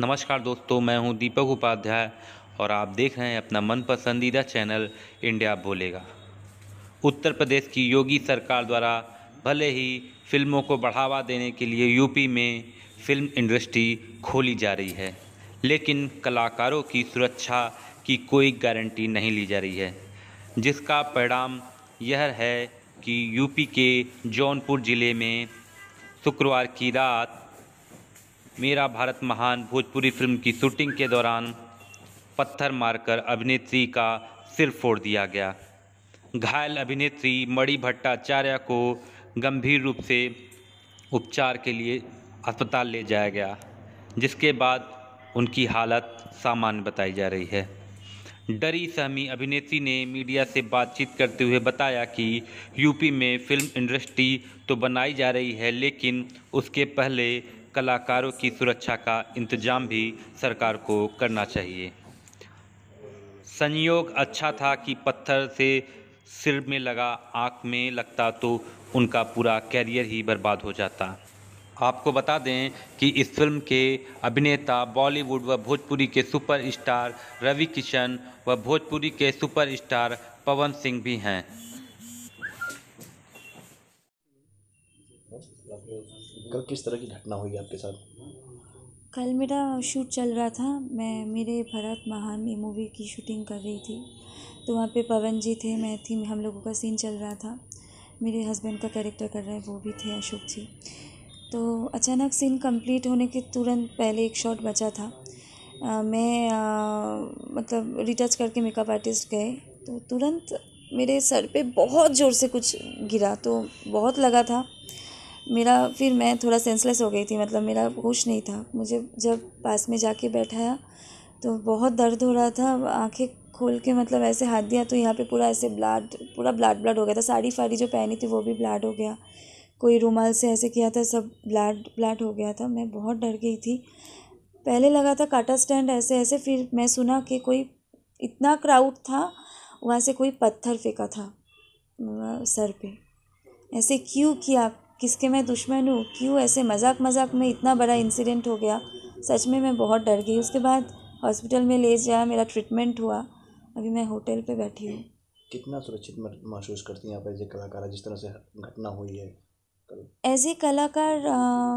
नमस्कार दोस्तों मैं हूं दीपक उपाध्याय और आप देख रहे हैं अपना मन पसंदीदा चैनल इंडिया बोलेगा उत्तर प्रदेश की योगी सरकार द्वारा भले ही फिल्मों को बढ़ावा देने के लिए यूपी में फिल्म इंडस्ट्री खोली जा रही है लेकिन कलाकारों की सुरक्षा की कोई गारंटी नहीं ली जा रही है जिसका परिणाम यह है कि यूपी के जौनपुर ज़िले में शुक्रवार की रात मेरा भारत महान भोजपुरी फिल्म की शूटिंग के दौरान पत्थर मारकर अभिनेत्री का सिर फोड़ दिया गया घायल अभिनेत्री मणि भट्टाचार्य को गंभीर रूप से उपचार के लिए अस्पताल ले जाया गया जिसके बाद उनकी हालत सामान्य बताई जा रही है डरी सहमी अभिनेत्री ने मीडिया से बातचीत करते हुए बताया कि यूपी में फिल्म इंडस्ट्री तो बनाई जा रही है लेकिन उसके पहले कलाकारों की सुरक्षा का इंतजाम भी सरकार को करना चाहिए संयोग अच्छा था कि पत्थर से सिर में लगा आँख में लगता तो उनका पूरा कैरियर ही बर्बाद हो जाता आपको बता दें कि इस फिल्म के अभिनेता बॉलीवुड व भोजपुरी के सुपरस्टार रवि किशन व भोजपुरी के सुपरस्टार पवन सिंह भी हैं कल किस तरह की घटना हुई आपके साथ कल मेरा शूट चल रहा था मैं मेरे भरत महान ये मूवी की शूटिंग कर रही थी तो वहाँ पे पवन जी थे मैं थी हम लोगों का सीन चल रहा था मेरे हस्बैंड का कैरेक्टर कर रहे हैं वो भी थे अशोक जी तो अचानक सीन कंप्लीट होने के तुरंत पहले एक शॉट बचा था आ, मैं आ, मतलब रिटच करके मेकअप आर्टिस्ट गए तो तुरंत मेरे सर पे बहुत ज़ोर से कुछ गिरा तो बहुत लगा था मेरा फिर मैं थोड़ा सेंसलेस हो गई थी मतलब मेरा होश नहीं था मुझे जब पास में जाके बैठाया तो बहुत दर्द हो रहा था आंखें खोल के मतलब ऐसे हाथ दिया तो यहाँ पे पूरा ऐसे ब्लड पूरा ब्लड ब्लड हो गया था साड़ी फाड़ी जो पहनी थी वो भी ब्लड हो गया कोई रुमाल से ऐसे किया था सब ब्लैट ब्लैट हो गया था मैं बहुत डर गई थी पहले लगा था काटा स्टैंड ऐसे ऐसे फिर मैं सुना कि कोई इतना क्राउड था वहाँ से कोई पत्थर फेंका था सर पे ऐसे क्यों किया किसके मैं दुश्मन हूँ क्यों ऐसे मजाक मजाक में इतना बड़ा इंसिडेंट हो गया सच में मैं बहुत डर गई उसके बाद हॉस्पिटल में ले जाया मेरा ट्रीटमेंट हुआ अभी मैं होटल पे बैठी हूँ कितना सुरक्षित महसूस करती हैं आप एज ए कलाकार जिस तरह से घटना हुई है एज़ ए कलाकार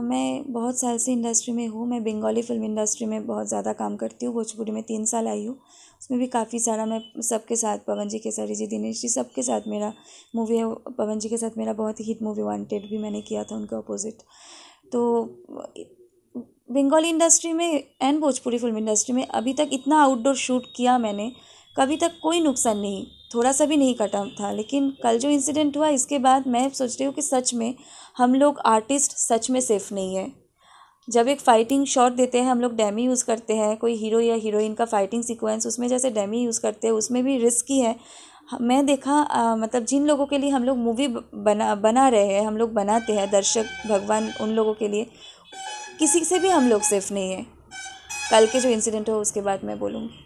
मैं बहुत साल से इंडस्ट्री में हूँ मैं बंगाली फ़िल्म इंडस्ट्री में बहुत ज़्यादा काम करती हूँ भोजपुरी में तीन साल आई हूँ उसमें भी काफ़ी सारा मैं सबके साथ पवन जी खेसारी जी दिनेश जी सबके साथ मेरा मूवी है पवन जी के साथ मेरा बहुत ही हिट मूवी वांटेड भी मैंने किया था उनके अपोजिट तो बंगाली इंडस्ट्री में एंड भोजपुरी फिल्म इंडस्ट्री में अभी तक इतना आउटडोर शूट किया मैंने कभी तक कोई नुकसान नहीं थोड़ा सा भी नहीं कटा था लेकिन कल जो इंसिडेंट हुआ इसके बाद मैं सोच रही हूँ कि सच में हम लोग आर्टिस्ट सच में सेफ़ नहीं है जब एक फ़ाइटिंग शॉट देते हैं हम लोग डैमी यूज़ करते हैं कोई हीरो या हीरोइन का फ़ाइटिंग सीक्वेंस उसमें जैसे डैमी यूज़ करते हैं उसमें भी रिस्क ही है मैं देखा आ, मतलब जिन लोगों के लिए हम लोग मूवी बना बना रहे हैं हम लोग बनाते हैं दर्शक भगवान उन लोगों के लिए किसी से भी हम लोग सेफ़ नहीं है कल के जो इंसिडेंट हो उसके बाद मैं बोलूँगी